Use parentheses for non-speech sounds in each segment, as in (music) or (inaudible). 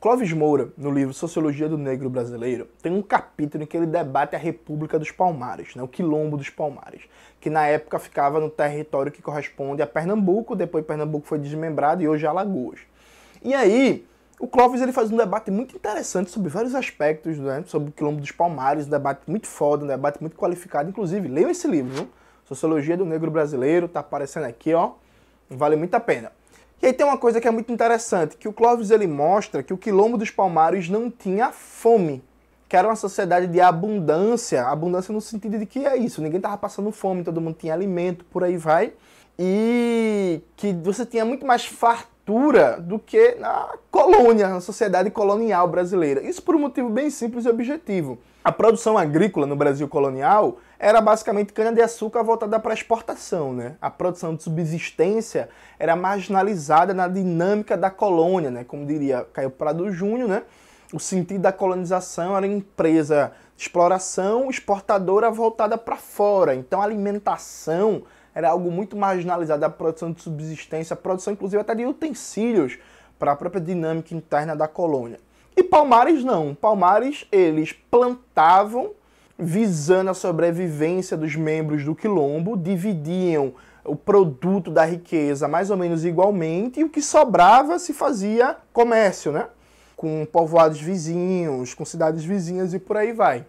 Clóvis Moura, no livro Sociologia do Negro Brasileiro, tem um capítulo em que ele debate a República dos Palmares, né, o Quilombo dos Palmares, que na época ficava no território que corresponde a Pernambuco, depois Pernambuco foi desmembrado e hoje é Alagoas. E aí, o Clóvis ele faz um debate muito interessante sobre vários aspectos, né, sobre o Quilombo dos Palmares, um debate muito foda, um debate muito qualificado, inclusive, leiam esse livro, viu? Sociologia do Negro Brasileiro, tá aparecendo aqui, ó, vale muito a pena. E aí tem uma coisa que é muito interessante, que o Clóvis ele mostra que o quilombo dos Palmares não tinha fome, que era uma sociedade de abundância, abundância no sentido de que é isso, ninguém estava passando fome, todo mundo tinha alimento, por aí vai e que você tinha muito mais fartura do que na colônia, na sociedade colonial brasileira. Isso por um motivo bem simples e objetivo. A produção agrícola no Brasil colonial era basicamente cana-de-açúcar voltada para exportação, né? A produção de subsistência era marginalizada na dinâmica da colônia, né? Como diria Caio Prado Júnior, né? O sentido da colonização era empresa de exploração exportadora voltada para fora. Então a alimentação era algo muito marginalizado, a produção de subsistência, a produção inclusive até de utensílios para a própria dinâmica interna da colônia. E Palmares não. Palmares, eles plantavam visando a sobrevivência dos membros do quilombo, dividiam o produto da riqueza mais ou menos igualmente e o que sobrava se fazia comércio, né? Com povoados vizinhos, com cidades vizinhas e por aí vai.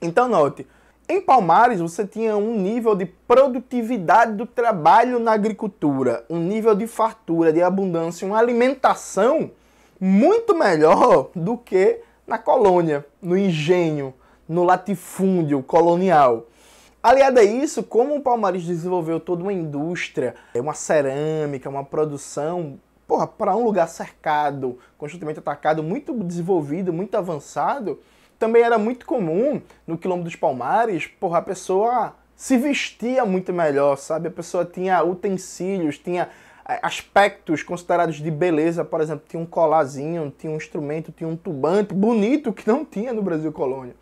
Então note, em Palmares, você tinha um nível de produtividade do trabalho na agricultura, um nível de fartura, de abundância, uma alimentação muito melhor do que na colônia, no engenho, no latifúndio colonial. Aliado a isso, como o Palmares desenvolveu toda uma indústria, é uma cerâmica, uma produção, porra, para um lugar cercado, constantemente atacado, muito desenvolvido, muito avançado, também era muito comum no Quilombo dos Palmares, porra, a pessoa se vestia muito melhor, sabe? A pessoa tinha utensílios, tinha eh, aspectos considerados de beleza, por exemplo, tinha um colazinho, tinha um instrumento, tinha um tubante bonito que não tinha no Brasil colônia.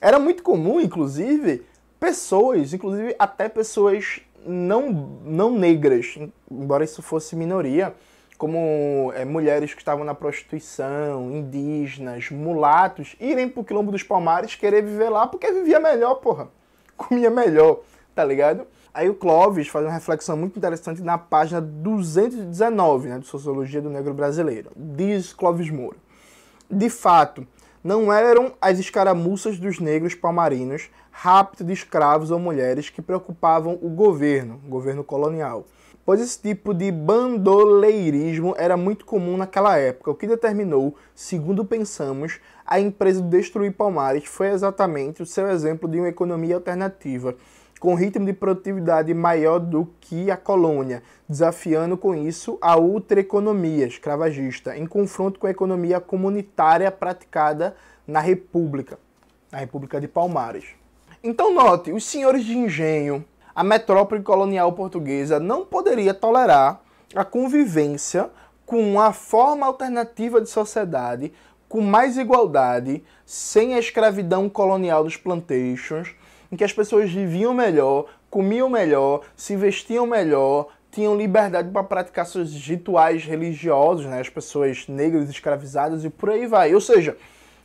Era muito comum, inclusive, pessoas, inclusive até pessoas não, não negras, embora isso fosse minoria, como é, mulheres que estavam na prostituição, indígenas, mulatos, irem pro Quilombo dos Palmares querer viver lá porque vivia melhor, porra. (laughs) Comia melhor, tá ligado? Aí o Clóvis faz uma reflexão muito interessante na página 219 né, de Sociologia do Negro Brasileiro. Diz Clóvis Moura. De fato, não eram as escaramuças dos negros palmarinos, rápido de escravos ou mulheres que preocupavam o governo, governo colonial. Pois esse tipo de bandoleirismo era muito comum naquela época. O que determinou, segundo pensamos, a empresa destruir Palmares foi exatamente o seu exemplo de uma economia alternativa com ritmo de produtividade maior do que a colônia, desafiando com isso a ultraeconomia escravagista, em confronto com a economia comunitária praticada na República, na República de Palmares. Então note, os senhores de engenho, a metrópole colonial portuguesa não poderia tolerar a convivência com uma forma alternativa de sociedade com mais igualdade, sem a escravidão colonial dos plantations, em que as pessoas viviam melhor, comiam melhor, se vestiam melhor, tinham liberdade para praticar seus rituais religiosos, né? as pessoas negras escravizadas e por aí vai. Ou seja,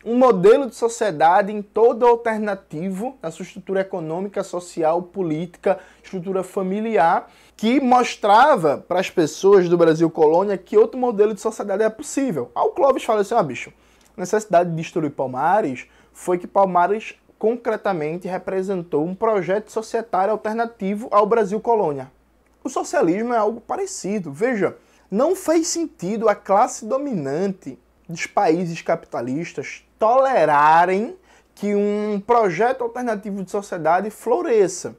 um modelo de sociedade em todo alternativo na sua estrutura econômica, social, política, estrutura familiar, que mostrava para as pessoas do Brasil colônia que outro modelo de sociedade é possível. Aí o Clóvis fala assim: ah, bicho, a necessidade de destruir Palmares foi que Palmares concretamente representou um projeto societário alternativo ao Brasil colônia. O socialismo é algo parecido. Veja, não fez sentido a classe dominante dos países capitalistas tolerarem que um projeto alternativo de sociedade floresça.